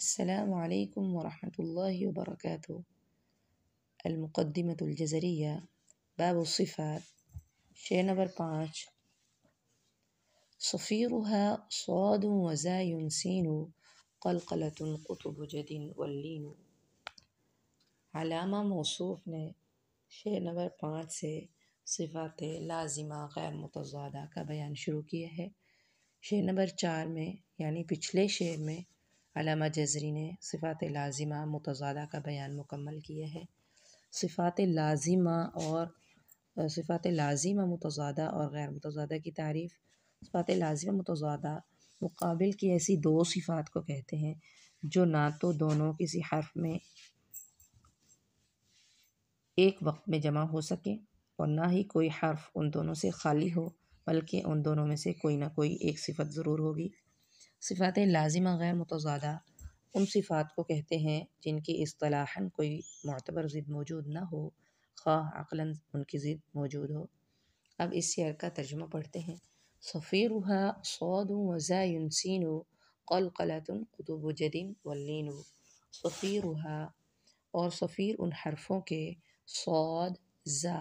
السلام علیکم ورحمۃ اللہ وبرکاتہ المقدمۃ الجزریہ باب الصفات شے نمبر پانچ صاد قلقلة قطب جد سفیر علامہ موصوف نے شیر نمبر پانچ سے صفات لازمہ غیر متضادہ کا بیان شروع کیا ہے ش نمبر چار میں یعنی پچھلے شعر میں علامہ جزری نے صفات لازمہ متضادہ کا بیان مکمل کیا ہے صفات لازمہ اور صفات لازمہ متضادہ اور غیر متضادہ کی تعریف صفات لازمہ متضادہ مقابل کی ایسی دو صفات کو کہتے ہیں جو نہ تو دونوں کسی حرف میں ایک وقت میں جمع ہو سکے اور نہ ہی کوئی حرف ان دونوں سے خالی ہو بلکہ ان دونوں میں سے کوئی نہ کوئی ایک صفت ضرور ہوگی صفات لازمہ غیر متضادہ ان صفات کو کہتے ہیں جن کی اصطلاحاً کوئی معتبر ضد موجود نہ ہو خواہ عقلاً ان کی ضد موجود ہو اب اس سیر کا ترجمہ پڑھتے ہیں صفیرها صاد سعود و ضا سین و قل قطب و جدین و لین و صفیر اور ان حرفوں کے صاد زا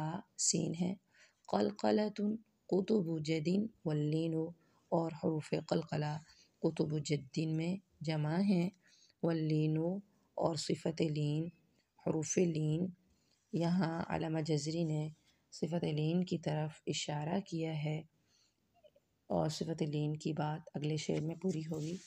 سین ہیں قل قطب و جدین و لین و اور حروف قلقلہ قطب الجدین جدین میں جمع ہیں واللین اور صفت لین حروف لین یہاں علامہ جزری نے صفت لین کی طرف اشارہ کیا ہے اور صفت لین کی بات اگلے شعر میں پوری ہوگی